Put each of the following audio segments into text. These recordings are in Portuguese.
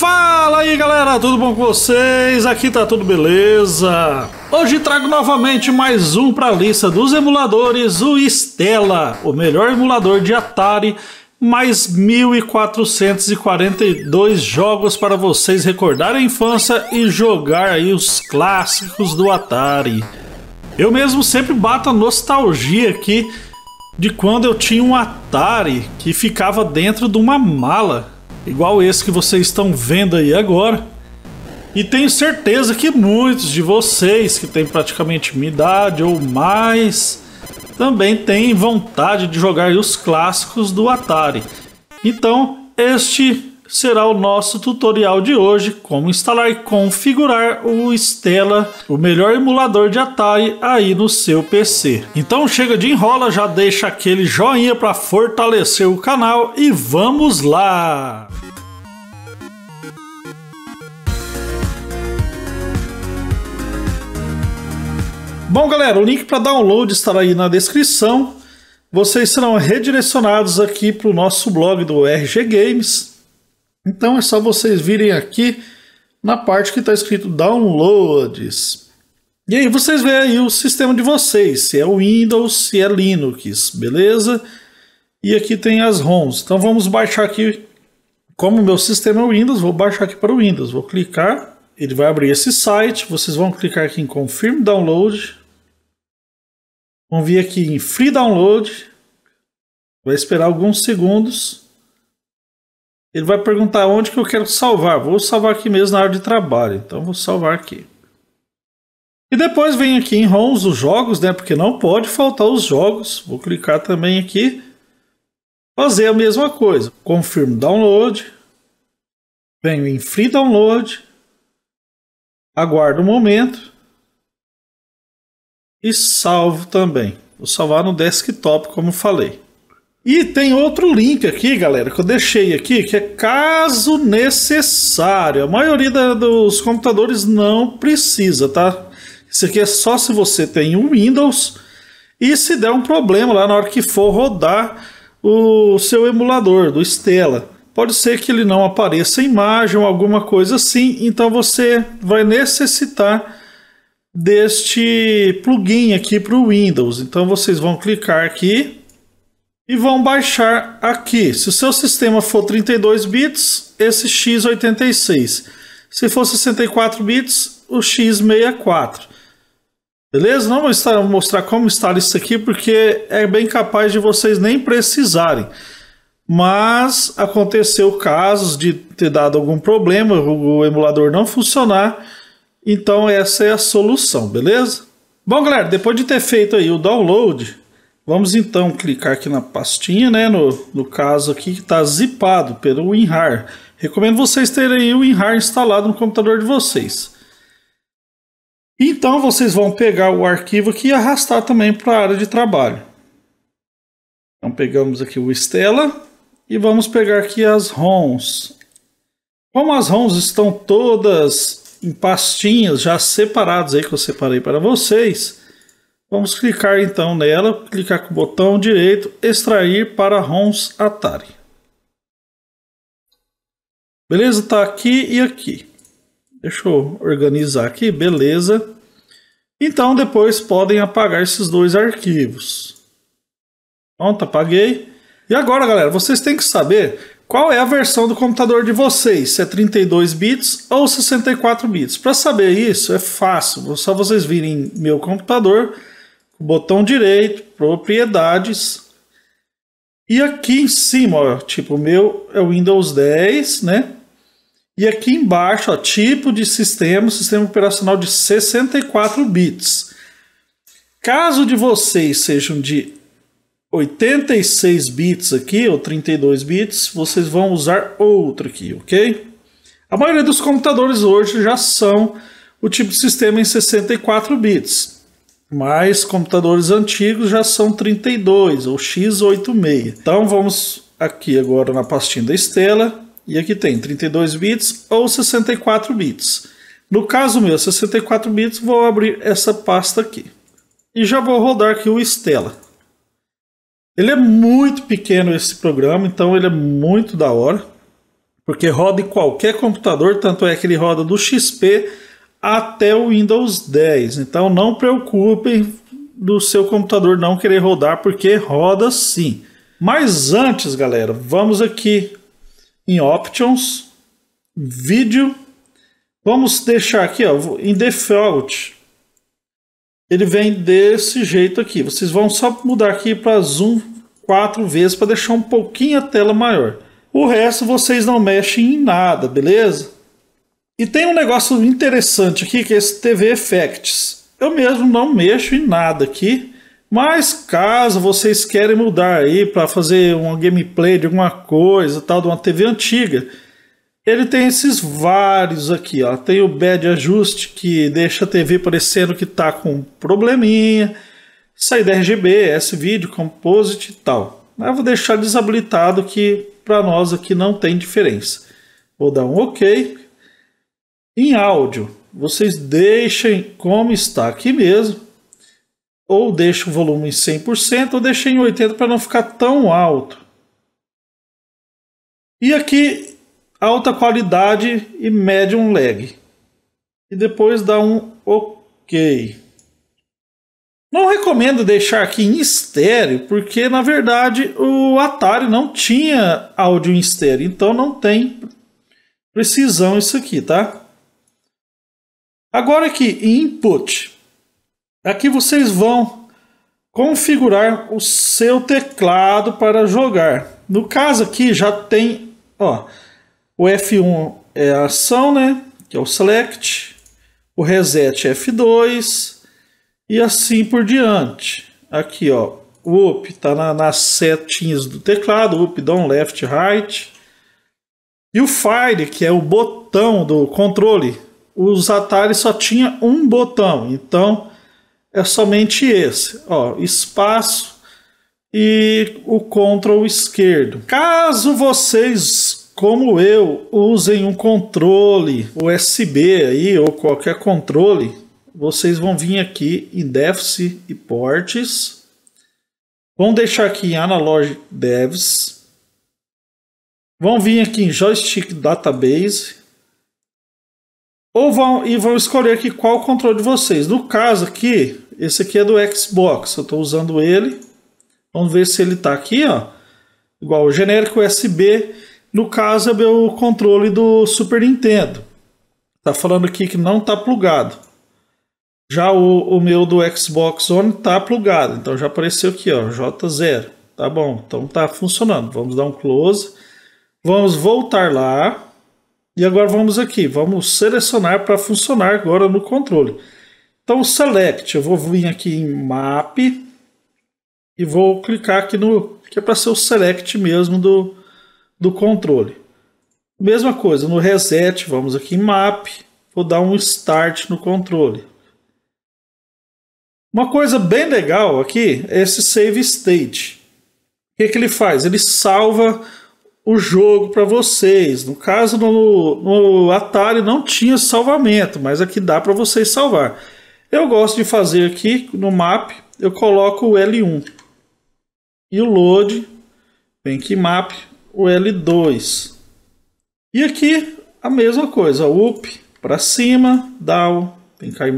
Fala aí galera, tudo bom com vocês? Aqui tá tudo beleza. Hoje trago novamente mais um para a lista dos emuladores, o Stella, o melhor emulador de Atari, mais 1442 jogos para vocês recordarem a infância e jogar aí os clássicos do Atari. Eu mesmo sempre bato a nostalgia aqui de quando eu tinha um Atari que ficava dentro de uma mala igual esse que vocês estão vendo aí agora. E tenho certeza que muitos de vocês que têm praticamente minha idade ou mais também têm vontade de jogar os clássicos do Atari. Então, este será o nosso tutorial de hoje, como instalar e configurar o Stella, o melhor emulador de Atari aí no seu PC. Então chega de enrola, já deixa aquele joinha para fortalecer o canal e vamos lá! Bom, galera, o link para download estará aí na descrição. Vocês serão redirecionados aqui para o nosso blog do RG Games. Então é só vocês virem aqui na parte que está escrito Downloads. E aí vocês veem aí o sistema de vocês, se é Windows, se é Linux, beleza? E aqui tem as ROMs. Então vamos baixar aqui, como o meu sistema é Windows, vou baixar aqui para o Windows. Vou clicar, ele vai abrir esse site, vocês vão clicar aqui em Confirm Download. Vamos vir aqui em Free Download. Vai esperar alguns segundos. Ele vai perguntar onde que eu quero salvar. Vou salvar aqui mesmo na área de trabalho. Então vou salvar aqui. E depois vem aqui em ROMs os jogos, né? Porque não pode faltar os jogos. Vou clicar também aqui. Fazer a mesma coisa. Confirmo download. Venho em free download. Aguardo um momento e salvo também. Vou salvar no desktop, como falei. E tem outro link aqui, galera, que eu deixei aqui, que é caso necessário. A maioria da, dos computadores não precisa, tá? Isso aqui é só se você tem um Windows e se der um problema lá na hora que for rodar o seu emulador do Stella. Pode ser que ele não apareça imagem ou alguma coisa assim, então você vai necessitar deste plugin aqui para o Windows. Então vocês vão clicar aqui e vão baixar aqui. Se o seu sistema for 32 bits, esse x86. Se for 64 bits, o x64. Beleza? Não vou mostrar como instalar isso aqui porque é bem capaz de vocês nem precisarem. Mas aconteceu casos de ter dado algum problema, o emulador não funcionar então essa é a solução, beleza? Bom, galera, depois de ter feito aí o download, vamos então clicar aqui na pastinha, né? No, no caso aqui que está zipado pelo WinRAR. Recomendo vocês terem o WinRAR instalado no computador de vocês. Então vocês vão pegar o arquivo aqui e arrastar também para a área de trabalho. Então pegamos aqui o Stella e vamos pegar aqui as ROMs. Como as ROMs estão todas em pastinhas já separados aí que eu separei para vocês. Vamos clicar então nela, clicar com o botão direito, extrair para ROMs Atari. Beleza? Tá aqui e aqui. Deixa eu organizar aqui, beleza. Então depois podem apagar esses dois arquivos. Pronto, apaguei. E agora, galera, vocês têm que saber qual é a versão do computador de vocês, se é 32 bits ou 64 bits. Para saber isso é fácil, só vocês virem meu computador, botão direito, propriedades, e aqui em cima, ó, tipo, o meu é o Windows 10, né? E aqui embaixo, ó, tipo de sistema, sistema operacional de 64 bits. Caso de vocês sejam de 86 bits aqui, ou 32 bits, vocês vão usar outro aqui, ok? A maioria dos computadores hoje já são o tipo de sistema em 64 bits, mas computadores antigos já são 32 ou x86. Então vamos aqui agora na pastinha da Estela, e aqui tem 32 bits ou 64 bits. No caso meu, 64 bits, vou abrir essa pasta aqui. E já vou rodar aqui o Stella. Ele é muito pequeno esse programa, então ele é muito da hora, porque roda em qualquer computador, tanto é que ele roda do XP até o Windows 10. Então não preocupem do seu computador não querer rodar, porque roda sim. Mas antes, galera, vamos aqui em Options, Vídeo, vamos deixar aqui ó, em Default, ele vem desse jeito aqui. Vocês vão só mudar aqui para zoom quatro vezes para deixar um pouquinho a tela maior. O resto vocês não mexem em nada, beleza? E tem um negócio interessante aqui que é esse TV Effects. Eu mesmo não mexo em nada aqui, mas caso vocês querem mudar aí para fazer uma gameplay de alguma coisa, tal, de uma TV antiga, ele tem esses vários aqui, ó. Tem o Bad Ajuste, que deixa a TV parecendo que tá com probleminha. Saída RGB, S-Video, Composite e tal. Mas vou deixar desabilitado que para nós aqui não tem diferença. Vou dar um OK. Em áudio, vocês deixem como está aqui mesmo. Ou deixem o volume em 100% ou deixem em 80% para não ficar tão alto. E aqui alta qualidade e medium lag. E depois dá um OK. Não recomendo deixar aqui em estéreo, porque na verdade o Atari não tinha áudio em estéreo, então não tem precisão isso aqui, tá? Agora aqui em input. Aqui vocês vão configurar o seu teclado para jogar. No caso aqui já tem, ó, o F1 é a ação, né? Que é o select. O reset é F2. E assim por diante. Aqui, ó. O up está na, nas setinhas do teclado. Up, down, left, right. E o fire, que é o botão do controle. Os atalhos só tinha um botão. Então, é somente esse. Ó, espaço e o control esquerdo. Caso vocês como eu, usem um controle USB aí ou qualquer controle. Vocês vão vir aqui em Devs e Ports. Vão deixar aqui em Analog Devs. Vão vir aqui em Joystick Database. Ou vão, e vão escolher aqui qual controle de vocês. No caso aqui, esse aqui é do Xbox. Eu estou usando ele. Vamos ver se ele está aqui, ó. Igual o genérico USB no caso, é meu controle do Super Nintendo. Tá falando aqui que não tá plugado. Já o, o meu do Xbox One tá plugado. Então já apareceu aqui, ó, J0. Tá bom, então tá funcionando. Vamos dar um close. Vamos voltar lá. E agora vamos aqui, vamos selecionar para funcionar agora no controle. Então select, eu vou vir aqui em map e vou clicar aqui no que é para ser o select mesmo do do controle. Mesma coisa, no reset, vamos aqui em map, vou dar um start no controle. Uma coisa bem legal aqui é esse save state. O que, que ele faz? Ele salva o jogo para vocês. No caso, no, no, Atari não tinha salvamento, mas aqui dá para vocês salvar. Eu gosto de fazer aqui no map, eu coloco o L1 e o load, vem aqui map, o L2. E aqui a mesma coisa, up para cima, down, tem que cair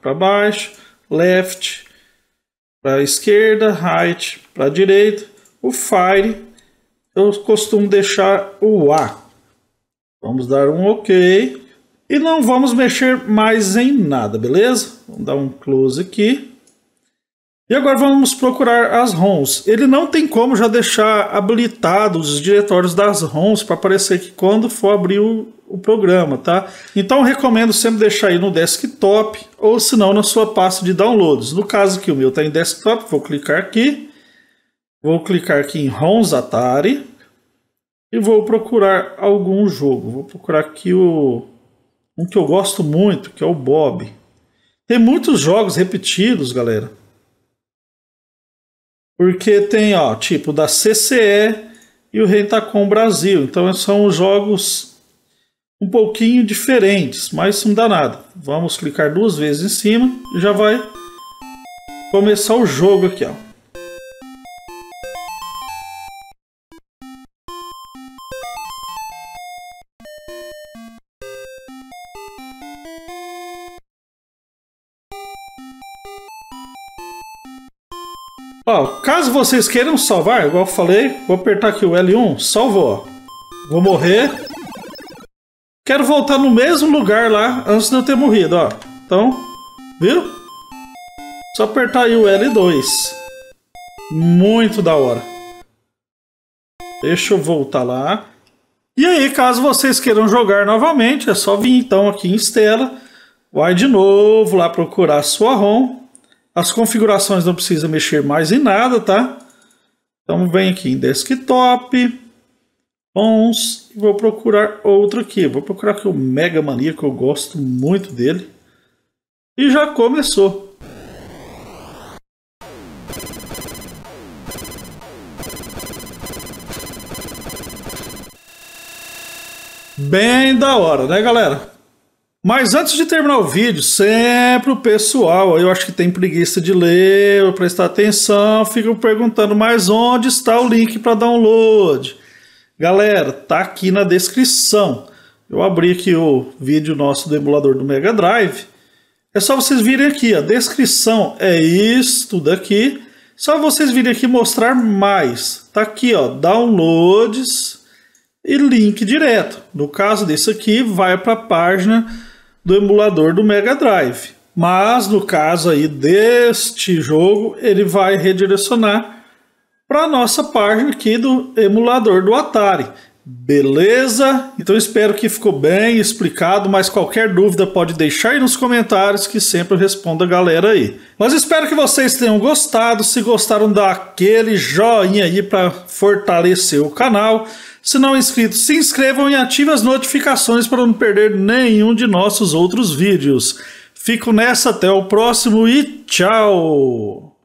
para baixo, left para esquerda, right para direita. O fire eu costumo deixar o A. Vamos dar um OK. E não vamos mexer mais em nada, beleza? Vamos dar um close aqui. E agora vamos procurar as ROMs. Ele não tem como já deixar habilitados os diretórios das ROMs para aparecer aqui quando for abrir o, o, programa, tá? Então recomendo sempre deixar aí no desktop ou se não na sua pasta de downloads. No caso que o meu está em desktop, vou clicar aqui. Vou clicar aqui em ROMs Atari e vou procurar algum jogo. Vou procurar aqui o um que eu gosto muito, que é o Bob. Tem muitos jogos repetidos, galera. Porque tem, ó, tipo da CCE e o Rentacom Brasil. Então são jogos um pouquinho diferentes, mas não dá nada. Vamos clicar duas vezes em cima e já vai começar o jogo aqui, ó. Caso vocês queiram salvar, igual eu falei, vou apertar aqui o L1, salvou. Vou morrer. Quero voltar no mesmo lugar lá antes de eu ter morrido, ó. Então, viu? Só apertar aí o L2. Muito da hora. Deixa eu voltar lá. E aí, caso vocês queiram jogar novamente, é só vir então aqui em Estela. Vai de novo lá procurar sua ROM as configurações não precisa mexer mais em nada, tá? Então vem aqui em desktop,ons, e vou procurar outro aqui. Vou procurar aqui o Mega Mania, que eu gosto muito dele. E já começou. Bem da hora, né galera? Mas antes de terminar o vídeo, sempre o pessoal, eu acho que tem preguiça de ler ou prestar atenção, ficam perguntando, mas onde está o link para download? Galera, tá aqui na descrição. Eu abri aqui o vídeo nosso do emulador do Mega Drive. É só vocês virem aqui, a descrição é isso daqui. Só vocês virem aqui mostrar mais. Tá aqui, ó, downloads e link direto. No caso desse aqui, vai para a página do emulador do Mega Drive. Mas no caso aí deste jogo, ele vai redirecionar para a nossa página aqui do emulador do Atari. Beleza? Então espero que ficou bem explicado, mas qualquer dúvida pode deixar aí nos comentários que sempre eu respondo a galera aí. Mas espero que vocês tenham gostado, se gostaram dá aquele joinha aí para fortalecer o canal. Se não é inscrito, se inscrevam e ativem as notificações para não perder nenhum de nossos outros vídeos. Fico nessa, até o próximo e tchau!